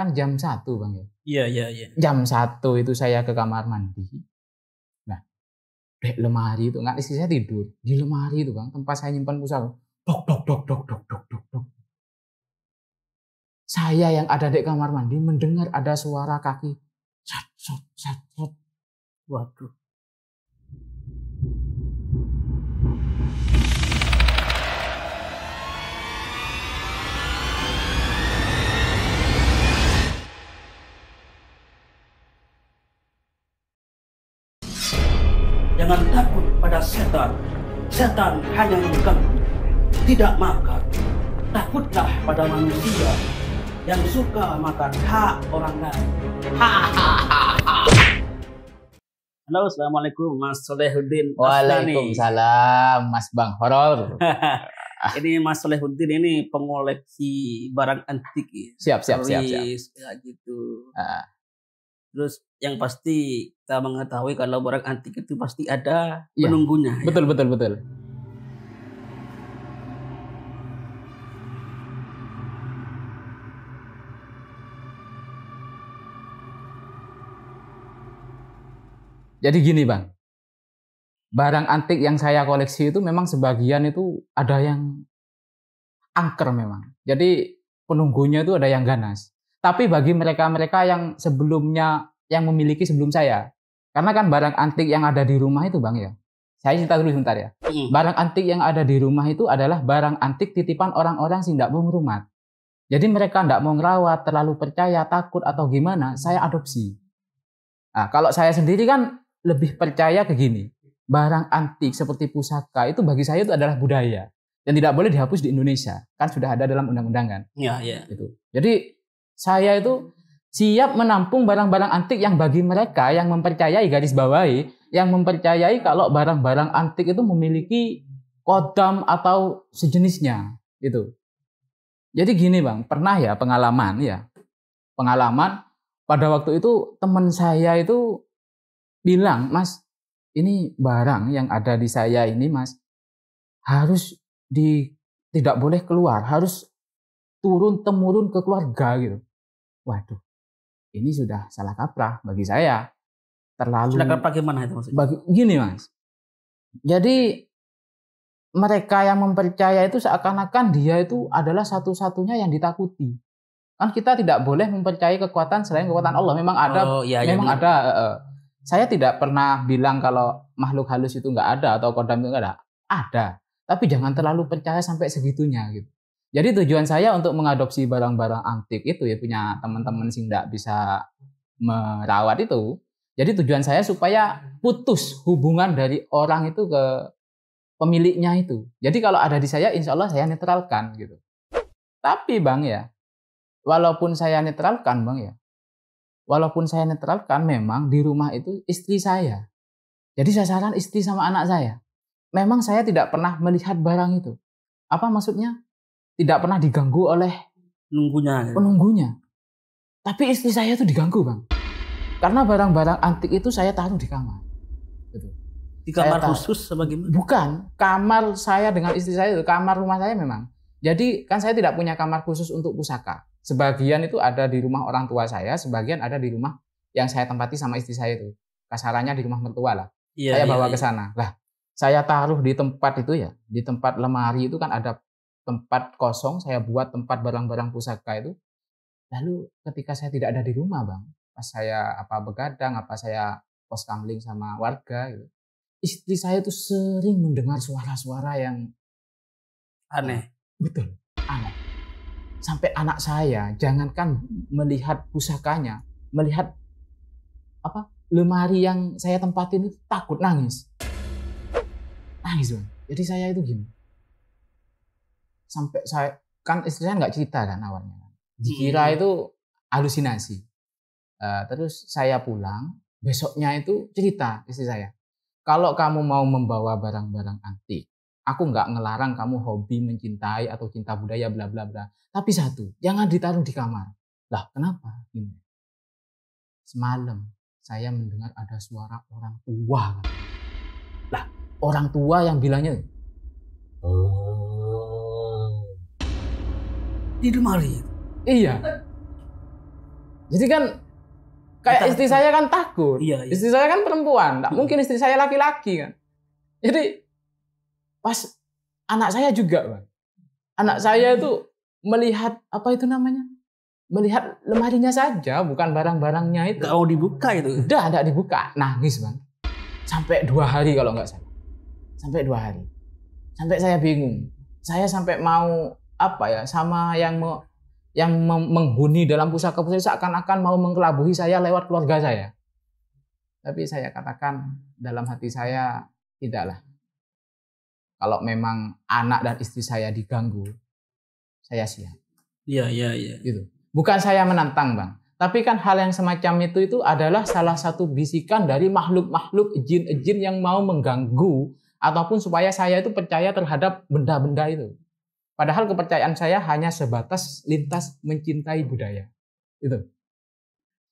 kan jam satu bang ya iya iya iya jam satu itu saya ke kamar mandi nah dek lemari itu nggak istri saya tidur di lemari itu bang tempat saya nyimpan pusaka dok dok dok dok dok dok dok dok saya yang ada di kamar mandi mendengar ada suara kaki sat sat sat sat waduh Setan hanya mengganggu, tidak makan. Takutlah pada manusia yang suka makan hak orang lain. Halo, Assalamualaikum Mas Solehuddin Waalaikumsalam Mas Bang Horor. ini Mas Solehuddin ini pengoleksi barang antik ya. Siap, siap, siap, siap. Ya, gitu. Ah. Terus yang pasti kita mengetahui kalau barang antik itu pasti ada iya. ya. penunggunya. Betul, ya? betul, betul. Jadi gini bang, barang antik yang saya koleksi itu memang sebagian itu ada yang angker memang. Jadi penunggunya itu ada yang ganas tapi bagi mereka-mereka yang sebelumnya yang memiliki sebelum saya. Karena kan barang antik yang ada di rumah itu Bang ya. Saya cerita dulu sebentar ya. Barang antik yang ada di rumah itu adalah barang antik titipan orang-orang sih tidak mau merumah. Jadi mereka tidak mau merawat, terlalu percaya, takut atau gimana, saya adopsi. Nah, kalau saya sendiri kan lebih percaya ke gini. Barang antik seperti pusaka itu bagi saya itu adalah budaya dan tidak boleh dihapus di Indonesia. Kan sudah ada dalam undang-undang kan? Iya, iya. Gitu. Jadi saya itu siap menampung barang-barang antik yang bagi mereka yang mempercayai garis bawahi, yang mempercayai kalau barang-barang antik itu memiliki kodam atau sejenisnya gitu. Jadi gini bang, pernah ya pengalaman ya, pengalaman pada waktu itu teman saya itu bilang, mas ini barang yang ada di saya ini mas harus di tidak boleh keluar, harus turun temurun ke keluarga gitu waduh, ini sudah salah kaprah bagi saya. Terlalu salah kaprah gimana itu maksudnya? Bagi, gini mas, jadi mereka yang mempercaya itu seakan-akan dia itu adalah satu-satunya yang ditakuti. Kan kita tidak boleh mempercayai kekuatan selain kekuatan Allah. Memang ada, oh, iya, memang iya. ada. Uh, saya tidak pernah bilang kalau makhluk halus itu nggak ada atau kodam itu nggak ada. Ada, tapi jangan terlalu percaya sampai segitunya gitu. Jadi tujuan saya untuk mengadopsi barang-barang antik itu ya punya teman-teman sih nggak bisa merawat itu. Jadi tujuan saya supaya putus hubungan dari orang itu ke pemiliknya itu. Jadi kalau ada di saya, insya Allah saya netralkan gitu. Tapi bang ya, walaupun saya netralkan bang ya, walaupun saya netralkan memang di rumah itu istri saya. Jadi sasaran istri sama anak saya. Memang saya tidak pernah melihat barang itu. Apa maksudnya? tidak pernah diganggu oleh penunggunya. Penunggunya. Tapi istri saya tuh diganggu, Bang. Karena barang-barang antik itu saya taruh di kamar. Gitu. Di kamar khusus apa Bukan, kamar saya dengan istri saya itu kamar rumah saya memang. Jadi kan saya tidak punya kamar khusus untuk pusaka. Sebagian itu ada di rumah orang tua saya, sebagian ada di rumah yang saya tempati sama istri saya itu. Kasarannya di rumah mertua lah. Iya, saya iya, bawa iya. ke sana. Lah, saya taruh di tempat itu ya, di tempat lemari itu kan ada tempat kosong, saya buat tempat barang-barang pusaka itu. Lalu ketika saya tidak ada di rumah, Bang, pas saya apa begadang, apa saya pos kamling sama warga gitu. Istri saya itu sering mendengar suara-suara yang aneh. Betul, aneh. Sampai anak saya jangankan melihat pusakanya, melihat apa? lemari yang saya tempatin itu takut nangis. Nangis, Bang. Jadi saya itu gini sampai saya kan istri saya nggak cerita kan awalnya dikira hmm. itu halusinasi uh, terus saya pulang besoknya itu cerita istri saya kalau kamu mau membawa barang-barang antik aku nggak ngelarang kamu hobi mencintai atau cinta budaya bla bla bla tapi satu jangan ditaruh di kamar lah kenapa ini semalam saya mendengar ada suara orang tua lah orang tua yang bilangnya oh di lemari. Iya. Jadi kan kayak istri saya kan takut. Iya, iya. Istri saya kan perempuan, nggak hmm. mungkin istri saya laki-laki kan. Jadi pas anak saya juga, Bang. Anak saya itu melihat apa itu namanya? Melihat lemarinya saja, bukan barang-barangnya itu. Kalau mau dibuka itu. Udah, enggak dibuka. Nangis, Bang. Sampai dua hari kalau nggak salah. Sampai dua hari. Sampai saya bingung. Saya sampai mau apa ya sama yang me, yang menghuni dalam pusaka-pusaka seakan-akan mau mengkelabuhi saya lewat keluarga saya. Tapi saya katakan dalam hati saya tidaklah. Kalau memang anak dan istri saya diganggu, saya siap. Iya, iya, iya. Gitu. Bukan saya menantang, Bang. Tapi kan hal yang semacam itu itu adalah salah satu bisikan dari makhluk-makhluk jin-jin yang mau mengganggu ataupun supaya saya itu percaya terhadap benda-benda itu. Padahal kepercayaan saya hanya sebatas lintas mencintai budaya. Itu.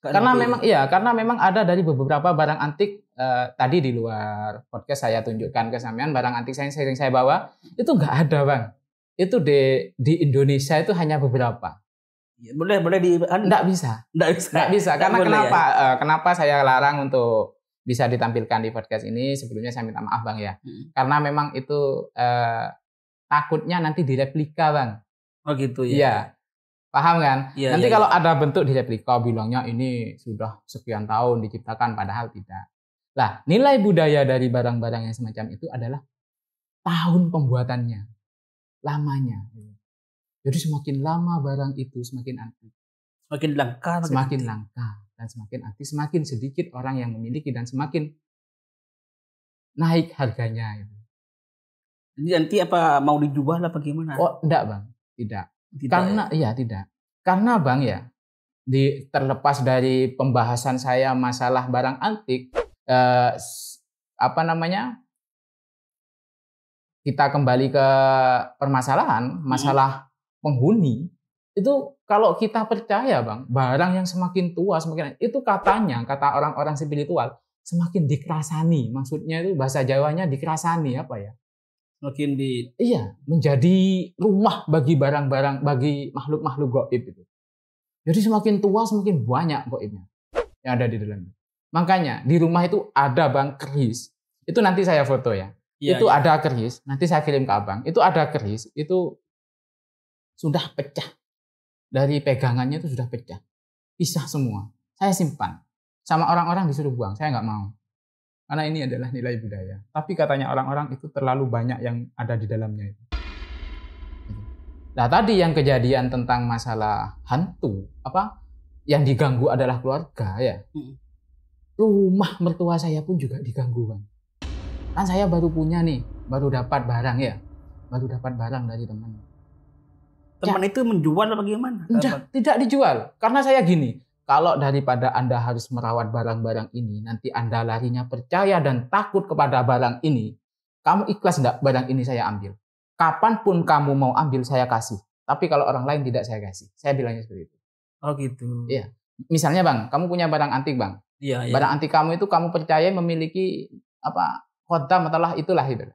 Kan karena, karena memang iya, karena memang ada dari beberapa barang antik eh, tadi di luar podcast saya tunjukkan ke sampean barang antik saya yang sering saya bawa itu nggak ada, Bang. Itu di di Indonesia itu hanya beberapa. Ya, boleh boleh di enggak anu. bisa. Enggak bisa. Enggak bisa. karena boleh, ya? kenapa ya? eh, kenapa saya larang untuk bisa ditampilkan di podcast ini sebelumnya saya minta maaf Bang ya. Hmm. Karena memang itu eh, takutnya nanti direplika bang oh gitu ya iya paham kan ya, nanti ya, kalau ya. ada bentuk direplika bilangnya ini sudah sekian tahun diciptakan padahal tidak Nah, nilai budaya dari barang-barang yang semacam itu adalah tahun pembuatannya lamanya jadi semakin lama barang itu semakin antik semakin langka semakin semakin langka dan semakin antik semakin sedikit orang yang memiliki dan semakin naik harganya gitu. Jadi nanti apa mau dijual apa gimana? Oh, enggak, Bang. Tidak. tidak Karena ya? iya, tidak. Karena Bang ya, di terlepas dari pembahasan saya masalah barang antik eh, apa namanya? Kita kembali ke permasalahan, hmm. masalah hmm. penghuni itu kalau kita percaya bang barang yang semakin tua semakin itu katanya kata orang-orang spiritual semakin dikerasani maksudnya itu bahasa Jawanya dikerasani apa ya Makin di Iya, menjadi rumah bagi barang-barang bagi makhluk-makhluk goib itu. Jadi semakin tua semakin banyak goibnya yang ada di dalamnya. Makanya di rumah itu ada Bang keris. Itu nanti saya foto ya. Iya, itu iya. ada keris, nanti saya kirim ke Abang. Itu ada keris, itu sudah pecah. Dari pegangannya itu sudah pecah. Pisah semua. Saya simpan. Sama orang-orang disuruh buang, saya nggak mau. Karena ini adalah nilai budaya. Tapi katanya orang-orang itu terlalu banyak yang ada di dalamnya itu. Nah tadi yang kejadian tentang masalah hantu apa yang diganggu adalah keluarga ya. Hmm. Rumah mertua saya pun juga diganggu kan. Kan saya baru punya nih, baru dapat barang ya, baru dapat barang dari teman. Teman ya. itu menjual bagaimana? Tidak, tidak dijual karena saya gini. Kalau daripada Anda harus merawat barang-barang ini, nanti Anda larinya percaya dan takut kepada barang ini, kamu ikhlas enggak barang ini saya ambil? Kapanpun kamu mau ambil, saya kasih. Tapi kalau orang lain tidak saya kasih. Saya bilangnya seperti itu. Oh gitu. Iya. Misalnya bang, kamu punya barang antik bang. Iya, iya. Barang antik kamu itu kamu percaya memiliki apa khodam atau itulah itu.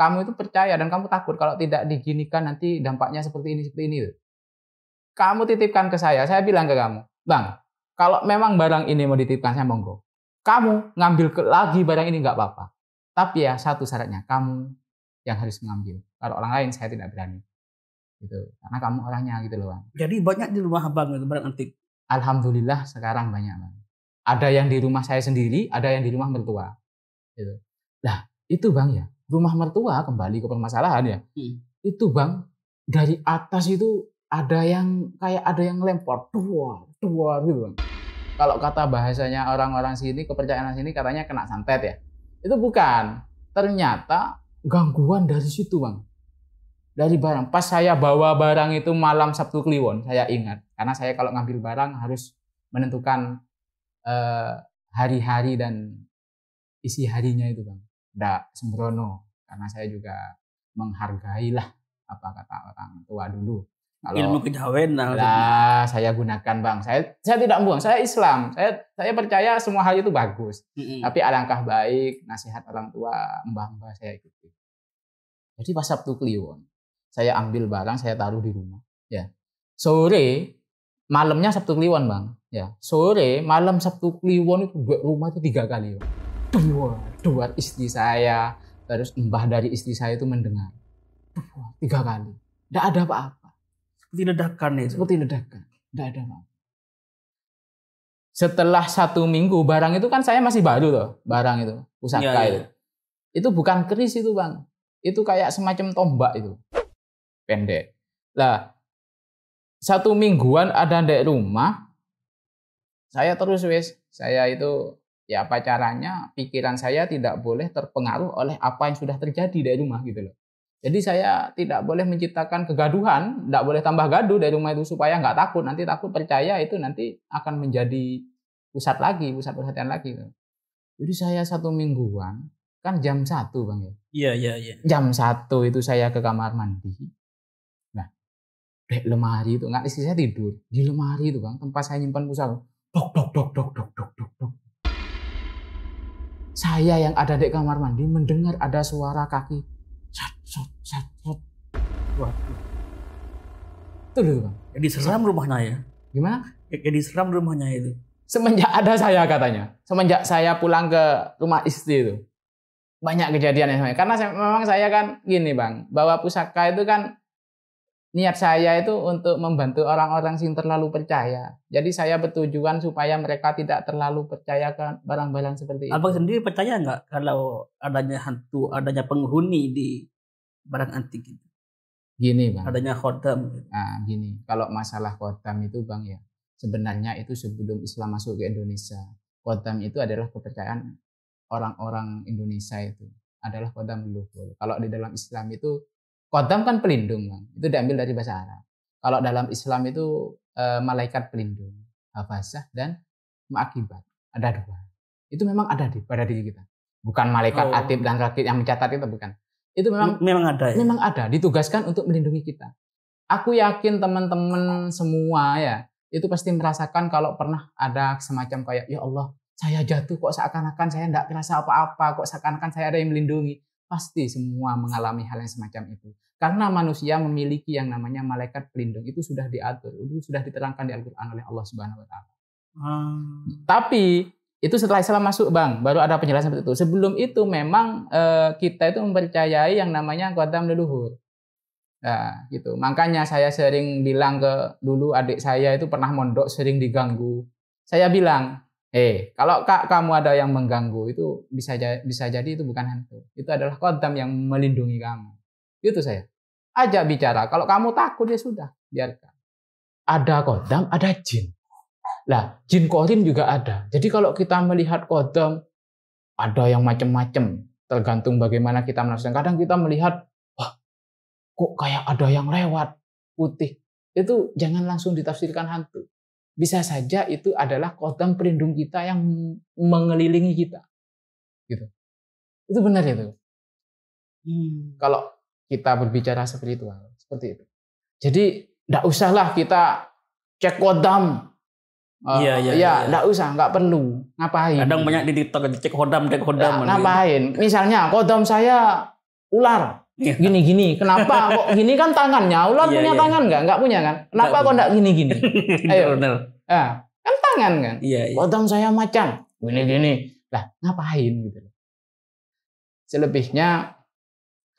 Kamu itu percaya dan kamu takut kalau tidak diginikan nanti dampaknya seperti ini seperti ini. Gitu. Kamu titipkan ke saya, saya bilang ke kamu, bang, kalau memang barang ini mau dititipkan saya monggo. Kamu ngambil ke, lagi barang ini nggak apa-apa. Tapi ya satu syaratnya kamu yang harus mengambil. Kalau orang lain saya tidak berani. Gitu. Karena kamu orangnya gitu loh, Bang. Jadi banyak di rumah bang itu barang antik. Alhamdulillah sekarang banyak, Bang. Ada yang di rumah saya sendiri, ada yang di rumah mertua. Gitu. Nah, itu Bang ya. Rumah mertua kembali ke permasalahan ya. Hmm. Itu Bang dari atas itu ada yang kayak ada yang lempar, tua tua gitu Bang kalau kata bahasanya orang-orang sini kepercayaan sini katanya kena santet ya itu bukan ternyata gangguan dari situ bang dari barang pas saya bawa barang itu malam Sabtu Kliwon saya ingat karena saya kalau ngambil barang harus menentukan hari eh, hari-hari dan isi harinya itu bang tidak sembrono karena saya juga menghargailah apa kata orang tua dulu kalau, ilmu kejawen lah saya gunakan bang saya saya tidak buang saya Islam saya saya percaya semua hal itu bagus mm -hmm. tapi alangkah baik nasihat orang tua mbah mbah saya ikuti gitu. jadi pas Sabtu Kliwon saya ambil barang saya taruh di rumah ya sore malamnya Sabtu Kliwon bang ya sore malam Sabtu Kliwon itu buat rumah itu tiga kali bang. dua dua istri saya terus mbah dari istri saya itu mendengar dua, tiga kali tidak ada apa-apa seperti ledakan itu. Seperti ledakan. Tidak ada apa Setelah satu minggu barang itu kan saya masih baru loh barang itu pusaka ya, ya. itu. Itu bukan keris itu bang. Itu kayak semacam tombak itu pendek. Lah satu mingguan ada di rumah saya terus wes saya itu ya apa caranya pikiran saya tidak boleh terpengaruh oleh apa yang sudah terjadi di rumah gitu loh jadi saya tidak boleh menciptakan kegaduhan, tidak boleh tambah gaduh dari rumah itu supaya nggak takut. Nanti takut percaya itu nanti akan menjadi pusat lagi, pusat perhatian lagi. Jadi saya satu mingguan, kan jam satu bang ya. Iya iya iya. Jam satu itu saya ke kamar mandi. Nah, dek lemari itu nggak istri saya tidur di lemari itu bang, tempat saya nyimpan pusat. Dok dok dok dok dok dok dok dok. Saya yang ada di kamar mandi mendengar ada suara kaki Betul itu bang. Jadi seram rumahnya ya. Gimana? Jadi seram rumahnya itu. Semenjak ada saya katanya, semenjak saya pulang ke rumah istri itu, banyak kejadian yang sama. karena memang saya kan gini bang bawa pusaka itu kan niat saya itu untuk membantu orang-orang yang terlalu percaya jadi saya bertujuan supaya mereka tidak terlalu percaya ke barang-barang seperti itu abang sendiri percaya nggak kalau adanya hantu adanya penghuni di barang antik itu Gini bang. Adanya khotam. Nah, gini. Kalau masalah khotam itu bang ya, sebenarnya itu sebelum Islam masuk ke Indonesia. Khotam itu adalah kepercayaan orang-orang Indonesia itu adalah kodam luhur. Kalau di dalam Islam itu kodam kan pelindung bang. Itu diambil dari bahasa Arab. Kalau dalam Islam itu e, malaikat pelindung, hafazah dan maakibat. Ada dua. Itu memang ada di pada diri kita. Bukan malaikat oh. atib dan rakib yang mencatat itu bukan. Itu memang memang ada. Ya? Memang ada, ditugaskan untuk melindungi kita. Aku yakin teman-teman semua ya, itu pasti merasakan kalau pernah ada semacam kayak ya Allah, saya jatuh kok seakan-akan saya tidak merasa apa-apa, kok seakan-akan saya ada yang melindungi. Pasti semua mengalami hal yang semacam itu. Karena manusia memiliki yang namanya malaikat pelindung itu sudah diatur, itu sudah diterangkan di al oleh Allah Subhanahu wa taala. Hmm. Tapi itu setelah Islam masuk bang, baru ada penjelasan seperti itu. Sebelum itu memang eh, kita itu mempercayai yang namanya kodam leluhur. Nah, gitu. Makanya saya sering bilang ke dulu adik saya itu pernah mondok sering diganggu. Saya bilang, eh kalau kak kamu ada yang mengganggu itu bisa bisa jadi itu bukan hantu. Itu adalah kodam yang melindungi kamu. Itu saya. Ajak bicara. Kalau kamu takut ya sudah, biarkan. Ada kodam, ada jin. Lah, jin korin juga ada. Jadi kalau kita melihat kodam, ada yang macam-macam. Tergantung bagaimana kita menafsirkan. Kadang kita melihat, wah kok kayak ada yang lewat putih. Itu jangan langsung ditafsirkan hantu. Bisa saja itu adalah kodam pelindung kita yang mengelilingi kita. Gitu. Itu benar itu. Hmm. Kalau kita berbicara spiritual, seperti itu. Jadi, tidak usahlah kita cek kodam, Eh, iya, iya. Ya, iya, enggak iya. usah, enggak perlu. Ngapain? Kadang banyak di TikTok cek hodam, cek hodam. Ya, ngapain? Misalnya kodam saya ular. Iya. Gini-gini. Kenapa kok gini kan tangannya? Ular iya, punya iya. tangan enggak? Enggak punya kan? Kenapa kok enggak gini-gini? Ayo. Benar. Ya, kan tangan kan? Iya, iya. Kodam saya macan. Gini-gini. Lah, ngapain gitu Selebihnya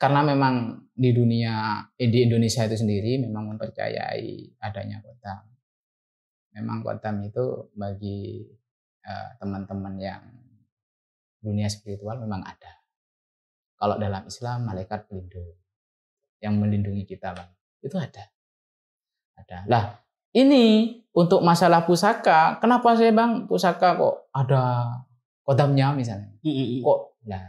karena memang di dunia di Indonesia itu sendiri memang mempercayai adanya kodam memang kodam itu bagi eh, teman-teman uh, yang dunia spiritual memang ada. Kalau dalam Islam malaikat pelindung yang melindungi kita bang itu ada, ada. Lah ini untuk masalah pusaka, kenapa saya bang pusaka kok ada kodamnya misalnya? Mm, mm, mm. Kok? Nah,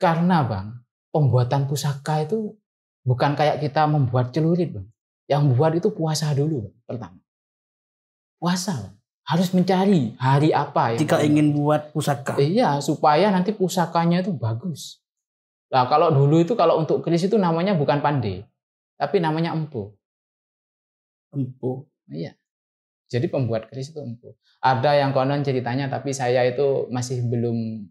karena bang pembuatan pusaka itu bukan kayak kita membuat celurit bang. Yang buat itu puasa dulu bang, pertama puasa harus mencari hari apa ya jika ingin buat pusaka eh, iya supaya nanti pusakanya itu bagus nah kalau dulu itu kalau untuk keris itu namanya bukan pandai tapi namanya empu empu iya jadi pembuat keris itu empu ada yang konon ceritanya tapi saya itu masih belum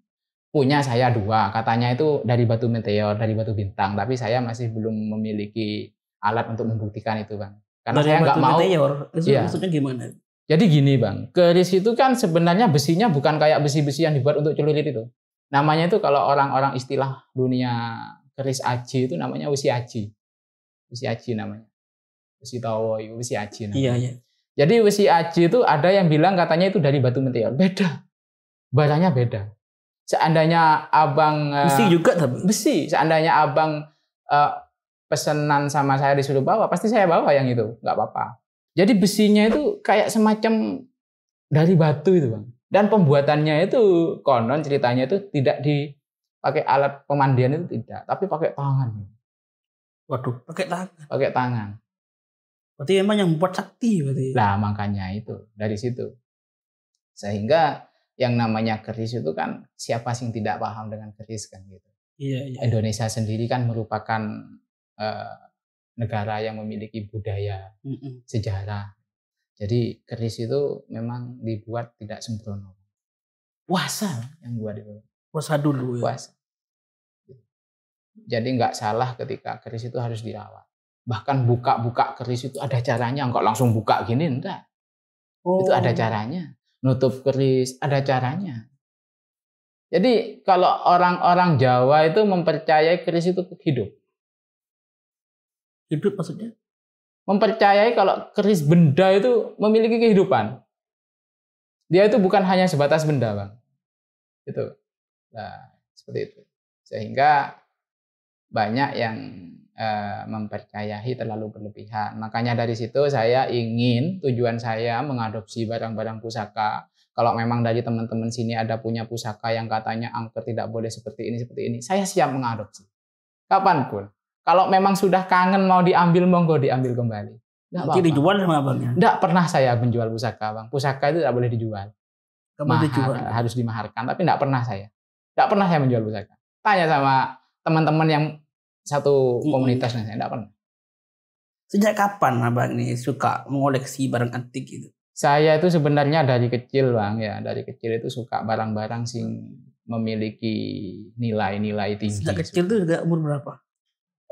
punya saya dua katanya itu dari batu meteor dari batu bintang tapi saya masih belum memiliki alat untuk membuktikan itu bang karena dari saya nggak mau meteor itu iya. maksudnya gimana jadi gini bang, keris itu kan sebenarnya besinya bukan kayak besi-besi yang dibuat untuk celurit itu. Namanya itu kalau orang-orang istilah dunia keris aji itu namanya usi aji. Usi aji namanya. Usi tawo, usi iya, aji namanya. Iya, iya. Jadi usi aji itu ada yang bilang katanya itu dari batu meteor. Beda. Barangnya beda. Seandainya abang... Eh, besi juga tapi. Besi. Seandainya abang uh, pesenan sama saya disuruh bawa, pasti saya bawa yang itu. Nggak apa-apa jadi besinya itu kayak semacam dari batu itu bang. Dan pembuatannya itu konon ceritanya itu tidak dipakai alat pemandian itu tidak, tapi pakai tangan. Waduh, pakai tangan. Pakai tangan. Berarti emang yang membuat sakti berarti. Lah makanya itu dari situ. Sehingga yang namanya keris itu kan siapa sih yang tidak paham dengan keris kan gitu. Iya, iya. Indonesia sendiri kan merupakan eh, negara yang memiliki budaya mm sejarah. Jadi keris itu memang dibuat tidak sembrono. Puasa yang gua dulu. Puasa dulu ya. Puasa. Jadi nggak salah ketika keris itu harus dirawat. Bahkan buka-buka keris itu ada caranya, enggak langsung buka gini enggak. Oh. Itu ada oh. caranya. Nutup keris ada caranya. Jadi kalau orang-orang Jawa itu mempercayai keris itu hidup. Hidup maksudnya? Mempercayai kalau keris benda itu memiliki kehidupan. Dia itu bukan hanya sebatas benda, Bang. Itu. Nah, seperti itu. Sehingga banyak yang eh, mempercayai terlalu berlebihan. Makanya dari situ saya ingin tujuan saya mengadopsi barang-barang pusaka kalau memang dari teman-teman sini ada punya pusaka yang katanya angker tidak boleh seperti ini seperti ini, saya siap mengadopsi kapanpun. Kalau memang sudah kangen mau diambil monggo diambil kembali. Nggak pernah dijual sama abangnya? Nggak pernah saya menjual pusaka bang. Pusaka itu tidak boleh dijual. Mahar, dijual? Harus dimaharkan. Tapi nggak pernah saya. Nggak pernah saya menjual pusaka. Tanya sama teman-teman yang satu komunitas nih saya nggak pernah. Sejak kapan abang ini suka mengoleksi barang antik itu? Saya itu sebenarnya dari kecil bang ya dari kecil itu suka barang-barang sing memiliki nilai-nilai tinggi. Sejak kecil itu sudah umur berapa?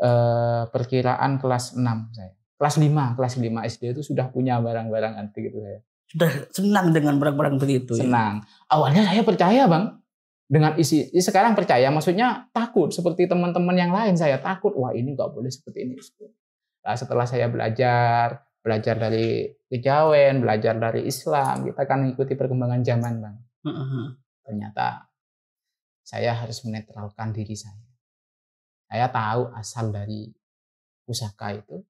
eh, perkiraan kelas 6 saya. Kelas 5, kelas 5 SD itu sudah punya barang-barang antik gitu saya. Sudah senang dengan barang-barang begitu. Ya? Senang. Ya? Awalnya saya percaya, Bang. Dengan isi ya sekarang percaya maksudnya takut seperti teman-teman yang lain saya takut wah ini nggak boleh seperti ini. Nah, setelah saya belajar belajar dari kejawen, belajar dari Islam, kita kan mengikuti perkembangan zaman, Bang. Uh -huh. Ternyata saya harus menetralkan diri saya. Saya tahu asal dari pusaka itu.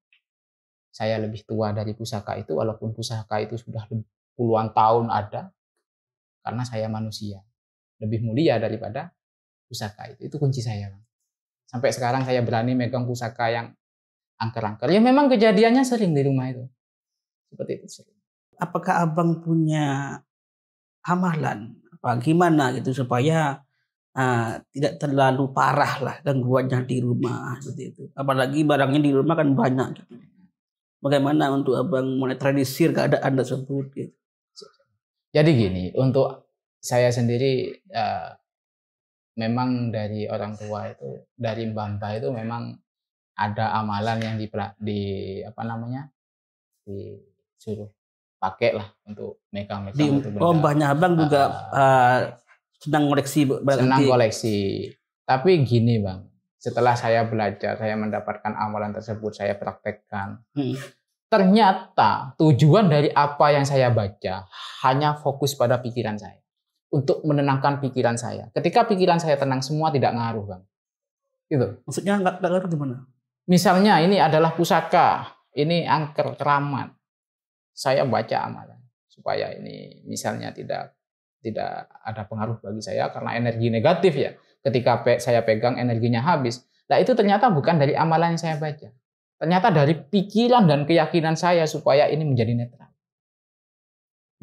Saya lebih tua dari pusaka itu, walaupun pusaka itu sudah puluhan tahun ada, karena saya manusia. Lebih mulia daripada pusaka itu. Itu kunci saya. Sampai sekarang saya berani megang pusaka yang angker-angker. Ya memang kejadiannya sering di rumah itu. Seperti itu sering. Apakah abang punya amalan? Apa gimana gitu supaya Ah, tidak terlalu parah lah gangguannya di rumah seperti itu. Apalagi barangnya di rumah kan banyak gitu. Bagaimana untuk abang mulai tradisir keadaan tersebut gitu. Jadi gini, untuk saya sendiri uh, memang dari orang tua itu, dari mbah itu memang ada amalan yang di, di apa namanya disuruh pakai lah untuk megang megang oh mbahnya abang juga uh, senang koleksi berarti. Senang koleksi. Tapi gini bang, setelah saya belajar, saya mendapatkan amalan tersebut, saya praktekkan. Hmm. Ternyata tujuan dari apa yang saya baca hanya fokus pada pikiran saya. Untuk menenangkan pikiran saya. Ketika pikiran saya tenang, semua tidak ngaruh bang. Gitu. Maksudnya nggak ngaruh gimana? Misalnya ini adalah pusaka, ini angker, keramat. Saya baca amalan supaya ini misalnya tidak tidak ada pengaruh bagi saya karena energi negatif ya. Ketika saya pegang energinya habis. Nah itu ternyata bukan dari amalan yang saya baca. Ternyata dari pikiran dan keyakinan saya supaya ini menjadi netral.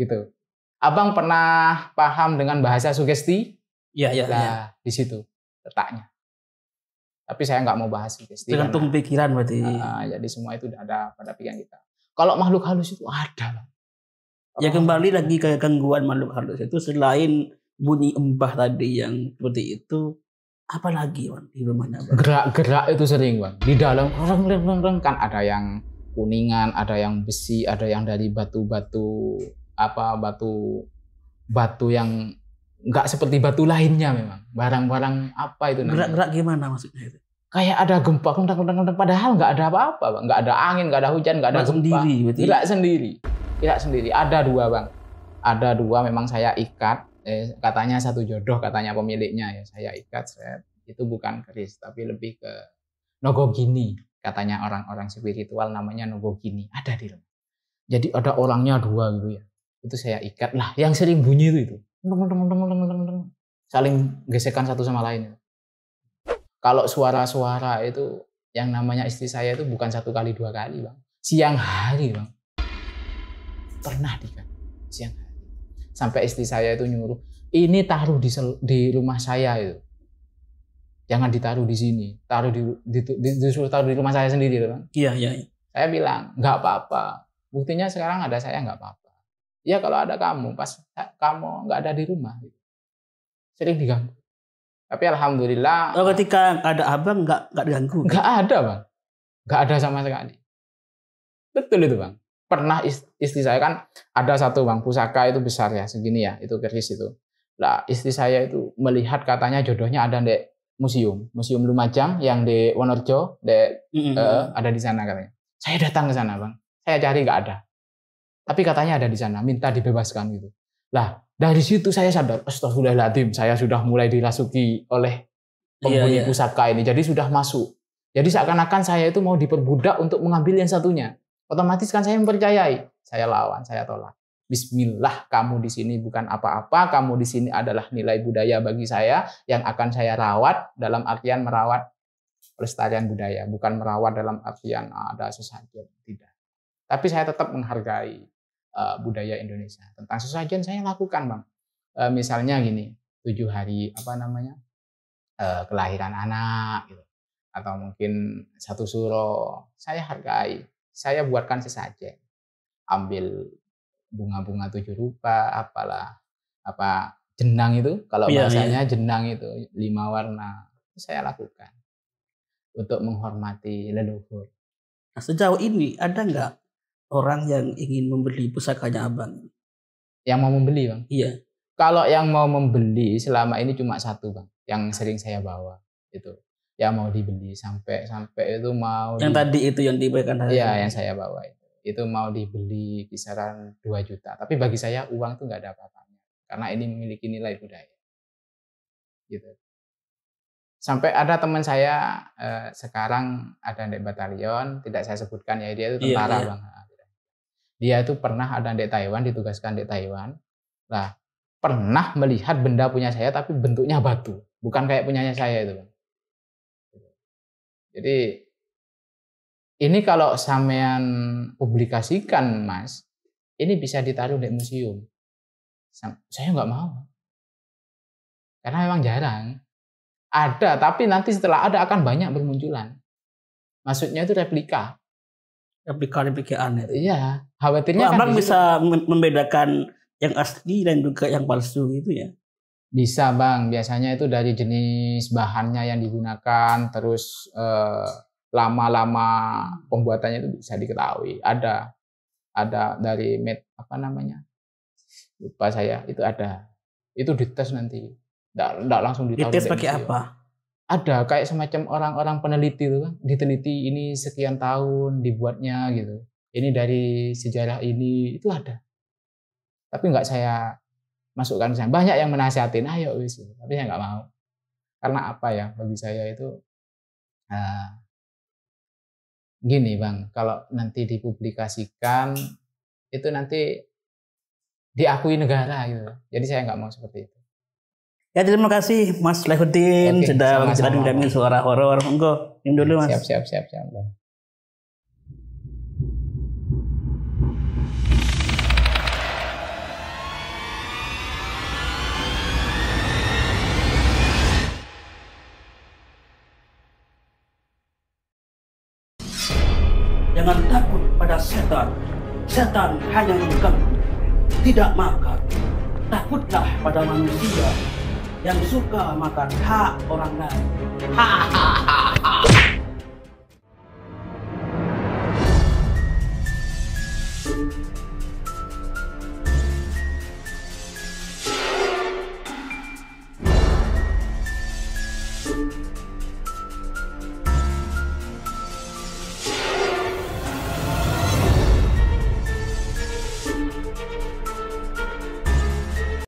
Gitu. Abang pernah paham dengan bahasa sugesti? Iya, iya. Nah, ya. di situ letaknya. Tapi saya nggak mau bahas sugesti. Tergantung pikiran berarti. Nah, jadi semua itu ada pada pikiran kita. Kalau makhluk halus itu ada. Ya kembali lagi ke gangguan makhluk halus itu selain bunyi embah tadi yang seperti itu apalagi bang di rumahnya gerak-gerak itu sering bang di dalam reng reng reng reng kan ada yang kuningan ada yang besi ada yang dari batu-batu apa batu batu yang nggak seperti batu lainnya memang barang-barang apa itu gerak-gerak gimana maksudnya itu kayak ada gempa kendang padahal nggak ada apa-apa nggak ada angin nggak ada hujan nggak ada gempa sendiri berarti gerak sendiri tidak sendiri. Ada dua bang, ada dua memang saya ikat. Eh, katanya satu jodoh katanya pemiliknya ya saya ikat. Saya, itu bukan keris tapi lebih ke nogogini katanya orang-orang spiritual namanya nogogini ada di rumah. Jadi ada orangnya dua gitu ya. Itu saya ikat lah. Yang sering bunyi itu itu. Saling gesekan satu sama lain. Kalau suara-suara itu yang namanya istri saya itu bukan satu kali dua kali bang siang hari bang pernah dikasih siang hari. Sampai istri saya itu nyuruh, ini taruh di, di rumah saya itu. Jangan ditaruh di sini, taruh di, di, di disuruh taruh di rumah saya sendiri, gitu kan? Iya, iya, iya. Saya bilang nggak apa-apa. Buktinya sekarang ada saya nggak apa-apa. Ya kalau ada kamu, pas kamu nggak ada di rumah, gitu. sering diganggu. Tapi alhamdulillah. Oh, ketika ada abang nggak nggak diganggu? Nggak ada bang, nggak ada sama sekali. Betul itu bang pernah istri saya kan ada satu bang pusaka itu besar ya segini ya itu keris itu. Lah istri saya itu melihat katanya jodohnya ada di museum, museum Lumajang yang di wonorjo di, mm -hmm. uh, ada di sana katanya. Saya datang ke sana bang, saya cari nggak ada. Tapi katanya ada di sana, minta dibebaskan gitu. Lah dari situ saya sadar, sudah Astagfirullahaladzim, saya sudah mulai dirasuki oleh iya, penghuni yeah, yeah. pusaka ini. Jadi sudah masuk. Jadi seakan-akan saya itu mau diperbudak untuk mengambil yang satunya. Otomatis kan saya mempercayai, saya lawan, saya tolak. Bismillah, kamu di sini bukan apa-apa, kamu di sini adalah nilai budaya bagi saya yang akan saya rawat dalam artian merawat pelestarian budaya, bukan merawat dalam artian ah, ada sesajen, tidak. Tapi saya tetap menghargai uh, budaya Indonesia. Tentang sesajen saya lakukan, Bang. Uh, misalnya gini, tujuh hari apa namanya? Uh, kelahiran anak gitu. Atau mungkin satu suro, saya hargai saya buatkan sesajen. Ambil bunga-bunga tujuh rupa, apalah apa jenang itu kalau ya, bahasanya ya. jenang itu lima warna saya lakukan untuk menghormati leluhur. Nah, sejauh ini ada nggak orang yang ingin membeli pusakanya abang? Yang mau membeli bang? Iya. Kalau yang mau membeli selama ini cuma satu bang, yang sering saya bawa itu ya mau dibeli sampai sampai itu mau yang di, tadi itu yang diberikan ya yang saya bawa itu itu mau dibeli kisaran 2 juta tapi bagi saya uang itu nggak ada apa-apanya karena ini memiliki nilai budaya gitu sampai ada teman saya eh, sekarang ada di batalion tidak saya sebutkan ya dia itu iya, tentara iya, iya. bang dia itu pernah ada di Taiwan ditugaskan di Taiwan lah pernah melihat benda punya saya tapi bentuknya batu bukan kayak punyanya saya itu bang jadi ini kalau sampean publikasikan, Mas, ini bisa ditaruh di museum. Saya nggak mau. Karena memang jarang. Ada, tapi nanti setelah ada akan banyak bermunculan. Maksudnya itu replika. replika replika aneh. Iya. Khawatirnya kan bisa membedakan yang asli dan juga yang palsu gitu ya? Bisa bang, biasanya itu dari jenis bahannya yang digunakan, terus eh, lama-lama eh, pembuatannya itu bisa diketahui. Ada, ada dari met apa namanya? Lupa saya, itu ada. Itu dites nanti, tidak langsung ditahu. Dites pakai apa? Ada kayak semacam orang-orang peneliti itu kan, diteliti ini sekian tahun dibuatnya gitu. Ini dari sejarah ini itu ada. Tapi nggak saya masukkan saya banyak yang menasihatin ayo wis tapi saya nggak mau karena apa ya bagi saya itu uh, gini bang kalau nanti dipublikasikan itu nanti diakui negara gitu jadi saya nggak mau seperti itu ya terima kasih Mas Lehutin sudah menjelaskan suara horor monggo dulu Mas siap siap siap siap bang. Setan hanya mengganggu, tidak makan. Takutlah pada manusia yang suka makan hak orang lain. Hahaha.